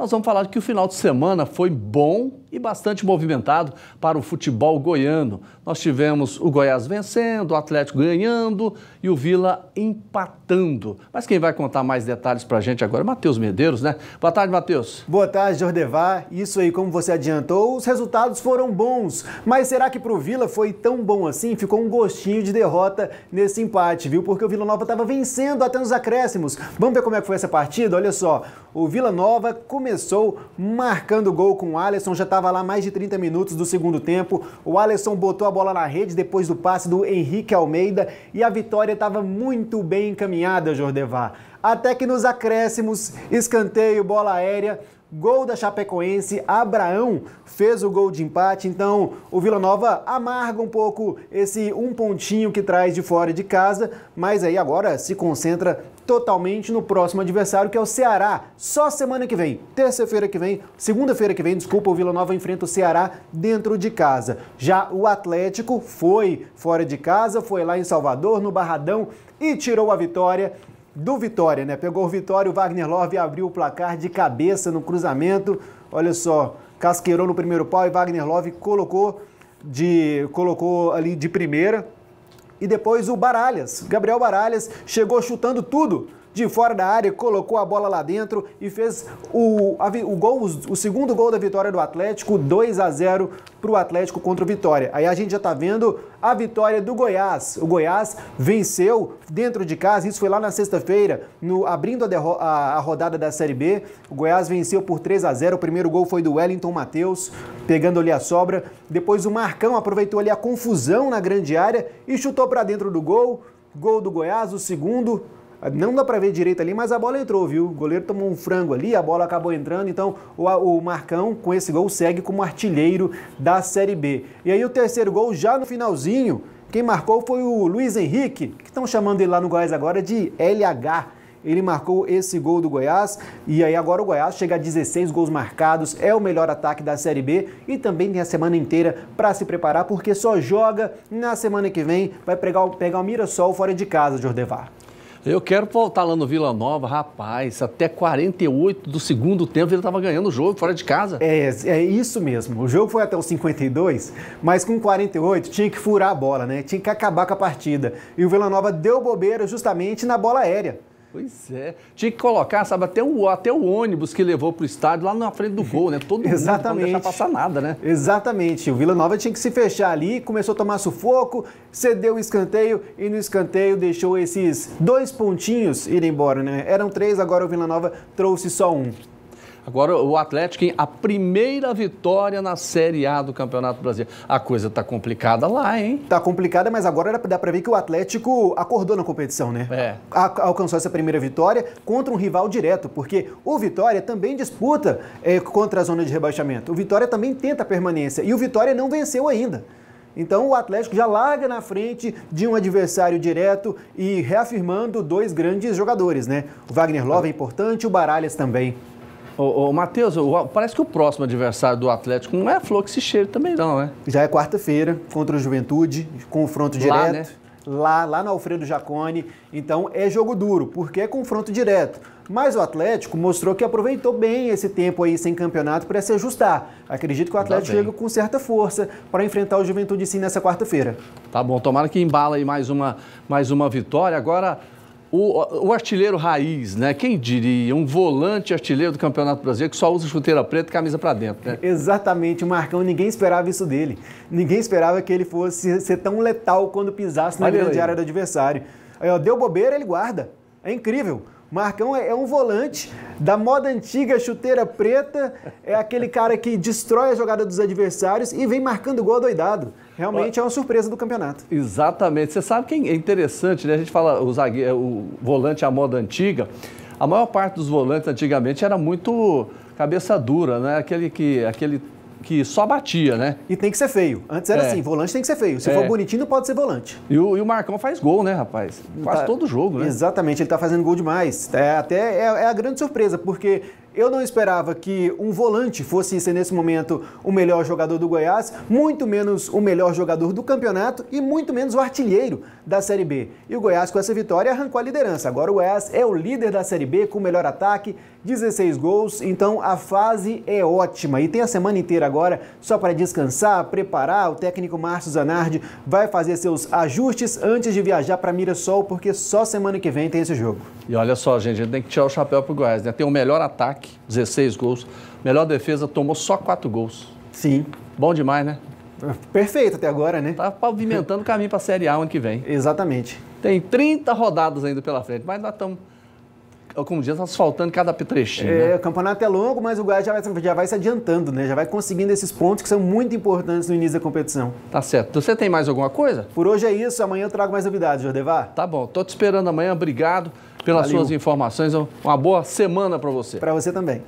nós vamos falar que o final de semana foi bom e bastante movimentado para o futebol goiano. Nós tivemos o Goiás vencendo, o Atlético ganhando e o Vila empatando. Mas quem vai contar mais detalhes para a gente agora é Matheus Medeiros, né? Boa tarde, Matheus. Boa tarde, Jordevar. Isso aí, como você adiantou, os resultados foram bons. Mas será que para o Vila foi tão bom assim? Ficou um gostinho de derrota nesse empate, viu? Porque o Vila Nova estava vencendo até nos acréscimos. Vamos ver como é que foi essa partida? Olha só, o Vila Nova começou começou marcando gol com o Alisson, já estava lá mais de 30 minutos do segundo tempo. O Alisson botou a bola na rede depois do passe do Henrique Almeida e a vitória estava muito bem encaminhada, Jordevar. Até que nos acréscimos, escanteio, bola aérea, Gol da Chapecoense, Abraão fez o gol de empate, então o Vila Nova amarga um pouco esse um pontinho que traz de fora de casa, mas aí agora se concentra totalmente no próximo adversário que é o Ceará. Só semana que vem, terça-feira que vem, segunda-feira que vem, desculpa, o Vila Nova enfrenta o Ceará dentro de casa. Já o Atlético foi fora de casa, foi lá em Salvador, no Barradão e tirou a vitória do Vitória, né? Pegou o Vitória, o Wagner Love abriu o placar de cabeça no cruzamento. Olha só, casqueirou no primeiro pau e Wagner Love colocou de colocou ali de primeira. E depois o Baralhas, Gabriel Baralhas chegou chutando tudo de fora da área, colocou a bola lá dentro e fez o, a, o, gol, o, segundo gol da vitória do Atlético, 2 a 0 para o Atlético contra o Vitória. Aí a gente já está vendo a vitória do Goiás. O Goiás venceu dentro de casa, isso foi lá na sexta-feira, abrindo a, a, a, rodada da Série B. O Goiás venceu por 3 a 0 O primeiro gol foi do Wellington Matheus, pegando ali a sobra. Depois o Marcão aproveitou ali a confusão na grande área e chutou para dentro do gol. Gol do Goiás, o segundo. Não dá para ver direito ali, mas a bola entrou, viu? O goleiro tomou um frango ali, a bola acabou entrando. Então o, o Marcão, com esse gol, segue como artilheiro da Série B. E aí o terceiro gol, já no finalzinho, quem marcou foi o Luiz Henrique, que estão chamando ele lá no Goiás agora de LH ele marcou esse gol do Goiás e aí agora o Goiás chega a 16 gols marcados, é o melhor ataque da Série B e também tem a semana inteira para se preparar porque só joga na semana que vem, vai pegar o, pegar o Mirassol fora de casa, Jordevar. Eu quero voltar lá no Vila Nova, rapaz. Até 48 do segundo tempo ele estava ganhando o jogo fora de casa. É, é isso mesmo. O jogo foi até os 52, mas com 48 tinha que furar a bola, né? Tinha que acabar com a partida. E o Vila Nova deu bobeira justamente na bola aérea. Pois é. Tinha que colocar, sabe, até o, até o ônibus que levou para o estádio lá na frente do gol, né? Todo Exatamente. mundo não deixar passar nada, né? Exatamente. O Vila Nova tinha que se fechar ali, começou a tomar sufoco, cedeu o escanteio e no escanteio deixou esses dois pontinhos ir embora, né? Eram três, agora o Vila Nova trouxe só um. Agora o Atlético em a primeira vitória na Série A do Campeonato Brasileiro. A coisa tá complicada lá, hein? Tá complicada, mas agora dá para ver que o Atlético acordou na competição, né? É. A, alcançou essa primeira vitória contra um rival direto, porque o Vitória também disputa é, contra a zona de rebaixamento. O Vitória também tenta a permanência e o Vitória não venceu ainda. Então o Atlético já larga na frente de um adversário direto e reafirmando dois grandes jogadores, né? O Wagner Love é importante, o Baralhas também. Ô, ô Matheus, parece que o próximo adversário do Atlético não é flor que se cheira também, não, né? Já é quarta-feira, contra o Juventude, confronto direto. Lá, né? lá, lá no Alfredo Jacone. Então é jogo duro, porque é confronto direto. Mas o Atlético mostrou que aproveitou bem esse tempo aí sem campeonato para se ajustar. Acredito que o Atlético chega com certa força para enfrentar o Juventude sim nessa quarta-feira. Tá bom, tomara que embala aí mais uma, mais uma vitória. Agora o, o, artilheiro raiz, né? Quem diria? Um volante artilheiro do Campeonato Brasileiro que só usa chuteira preta e camisa para dentro, né? Exatamente, o Marcão, ninguém esperava isso dele. Ninguém esperava que ele fosse ser tão letal quando pisasse na grande área do adversário. Aí, ó, deu bobeira, ele guarda. É incrível. Marcão é, é, um volante da moda antiga, chuteira preta, é aquele cara que destrói a jogada dos adversários e vem marcando gol doidado. Realmente é uma surpresa do campeonato. Exatamente. Você sabe que é interessante, né? A gente fala o, é, o volante à moda antiga. A maior parte dos volantes antigamente era muito cabeça dura, né? Aquele que aquele que só batia, né? E tem que ser feio. Antes era é. assim, volante tem que ser feio. Se é. for bonitinho, não pode ser volante. E o, e o Marcão faz gol, né, rapaz? Faz tá. todo jogo, né? Exatamente, ele tá fazendo gol demais. É, até é, é a grande surpresa, porque eu não esperava que um volante fosse ser nesse momento o melhor jogador do Goiás, muito menos o melhor jogador do campeonato e muito menos o artilheiro da Série B. E o Goiás com essa vitória arrancou a liderança. Agora o Goiás é o líder da Série B com o melhor ataque, 16 gols, então a fase é ótima. E tem a semana inteira agora só para descansar, preparar. O técnico Márcio Zanardi vai fazer seus ajustes antes de viajar para Mirassol, porque só semana que vem tem esse jogo. E olha só, gente, a gente tem que tirar o chapéu pro Goiás, né? Tem o melhor ataque ataque, 16 gols. Melhor defesa tomou só 4 gols. Sim. Bom demais, né? Perfeito até agora, né? Tá pavimentando o caminho para a Série A ano que vem. Exatamente. Tem 30 rodadas ainda pela frente, mas nós estamos como diz, tá asfaltando cada trechinho. É, né? o campeonato é longo, mas o Goiás já vai, já vai se adiantando, né? Já vai conseguindo esses pontos que são muito importantes no início da competição. Tá certo. Você tem mais alguma coisa? Por hoje é isso. Amanhã eu trago mais novidades, Jordevar. Tá bom. Tô te esperando amanhã. Obrigado pelas Valeu. suas informações. Uma boa semana para você. Para você também.